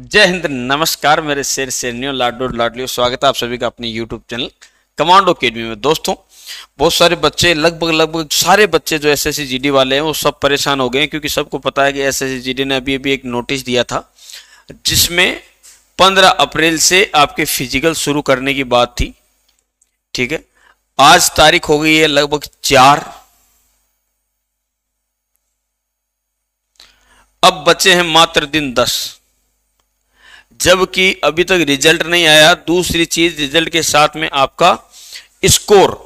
जय हिंद नमस्कार मेरे शेर शेरनियों लाडो लाडलियो स्वागत है आप सभी का अपने यूट्यूब चैनल कमांडो अकेडमी में दोस्तों बहुत सारे बच्चे लगभग लगभग सारे बच्चे जो एस एस वाले हैं वो सब परेशान हो गए क्योंकि सबको पता है कि एस एस ने अभी अभी एक नोटिस दिया था जिसमें 15 अप्रैल से आपके फिजिकल शुरू करने की बात थी ठीक है आज तारीख हो गई है लगभग चार अब बचे हैं मात्र दिन दस जबकि अभी तक रिजल्ट नहीं आया दूसरी चीज रिजल्ट के साथ में आपका स्कोर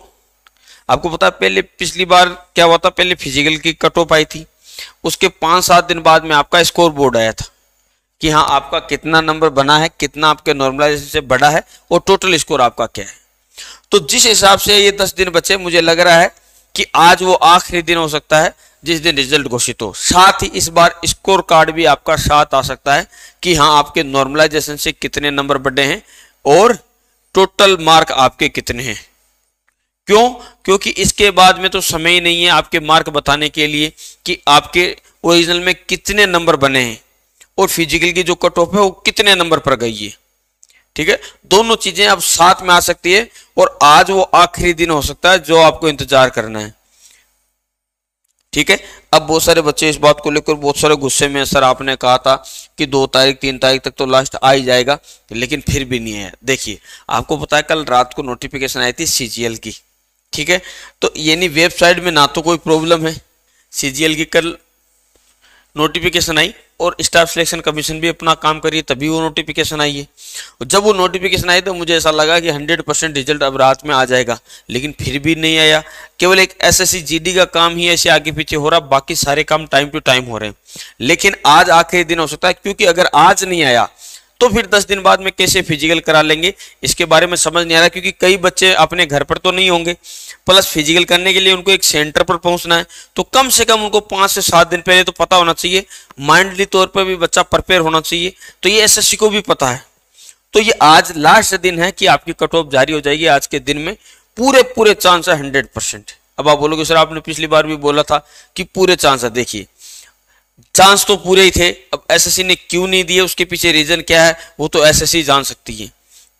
आपको पता पहले पिछली बार क्या हुआ था पहले फिजिकल की कट ऑफ आई थी उसके पांच सात दिन बाद में आपका स्कोर बोर्ड आया था कि हाँ आपका कितना नंबर बना है कितना आपके नॉर्मलाइजेशन से बढ़ा है और टोटल स्कोर आपका क्या है तो जिस हिसाब से ये दस दिन बचे मुझे लग रहा है कि आज वो आखिरी दिन हो सकता है जिस दिन रिजल्ट घोषित हो साथ ही इस बार स्कोर कार्ड भी आपका साथ आ सकता है कि हाँ आपके नॉर्मलाइजेशन से कितने नंबर बढ़े हैं और टोटल मार्क आपके कितने हैं क्यों क्योंकि इसके बाद में तो समय ही नहीं है आपके मार्क बताने के लिए कि आपके ओरिजिनल में कितने नंबर बने हैं और फिजिकल की जो कट ऑफ है वो कितने नंबर पर गई है ठीक है दोनों चीजें अब साथ में आ सकती है और आज वो आखिरी दिन हो सकता है जो आपको इंतजार करना है ठीक है अब बहुत सारे बच्चे इस बात को लेकर बहुत सारे गुस्से में सर आपने कहा था कि दो तारीख तीन तारीख तक तो लास्ट आ ही जाएगा लेकिन फिर भी नहीं है देखिए आपको पता है कल रात को नोटिफिकेशन आई थी सीजीएल की ठीक है तो यानी वेबसाइट में ना तो कोई प्रॉब्लम है सीजीएल की कल नोटिफिकेशन आई और स्टाफ सिलेक्शन कमीशन भी अपना काम करिए तभी वो नोटिफिकेशन आई है और जब वो नोटिफिकेशन आई तो मुझे ऐसा लगा कि 100 परसेंट रिजल्ट अब रात में आ जाएगा लेकिन फिर भी नहीं आया केवल एक एसएससी जीडी का काम ही ऐसे आगे पीछे हो रहा बाकी सारे काम टाइम टू टाइम हो रहे हैं लेकिन आज आखिरी दिन हो सकता है क्योंकि अगर आज नहीं आया तो फिर दस दिन बाद में कैसे फिजिकल करा लेंगे इसके बारे में समझ नहीं आ रहा क्योंकि कई बच्चे अपने घर पर तो नहीं होंगे प्लस फिजिकल करने के लिए उनको एक सेंटर पर पहुंचना है तो कम से कम उनको पांच से सात दिन पहले तो पता होना चाहिए माइंडली तौर पर भी बच्चा प्रिपेयर होना चाहिए तो ये एस को भी पता है तो ये आज लास्ट दिन है कि आपकी कट ऑफ जारी हो जाएगी आज के दिन में पूरे पूरे चांस है हंड्रेड परसेंट अब आप बोलोगे सर आपने पिछली बार भी बोला था कि पूरे चांस है देखिए चांस तो पूरे ही थे अब एसएससी ने क्यों नहीं दिए उसके पीछे रीजन क्या है वो तो एसएससी जान सकती है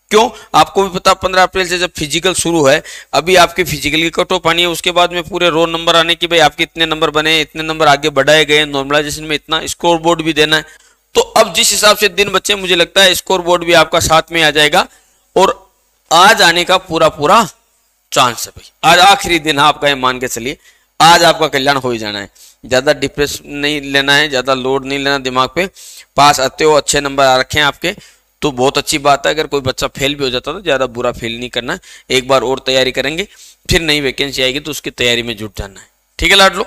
क्यों आपको भी पता पंद्रह अप्रैल से जब फिजिकल शुरू है अभी आपके फिजिकल की कट ऑफ आनी है उसके बाद में पूरे रोल नंबर आने की भाई आपके इतने नंबर बने इतने नंबर आगे बढ़ाए गए नॉर्मलाइजेशन में इतना स्कोर बोर्ड भी देना है तो अब जिस हिसाब से दिन बच्चे मुझे लगता है स्कोर बोर्ड भी आपका साथ में आ जाएगा और आज आने का पूरा पूरा चांस है भाई आज आखिरी दिन है आपका ये मान के चलिए आज आपका कल्याण हो ही जाना है ज़्यादा डिप्रेस नहीं लेना है ज़्यादा लोड नहीं लेना दिमाग पे पास आते हो अच्छे नंबर आ रखे हैं आपके तो बहुत अच्छी बात है अगर कोई बच्चा फेल भी हो जाता तो ज़्यादा बुरा फेल नहीं करना एक बार और तैयारी करेंगे फिर नई वैकेंसी आएगी तो उसकी तैयारी में जुट जाना है ठीक है लाडलो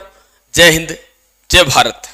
जय हिंद जय भारत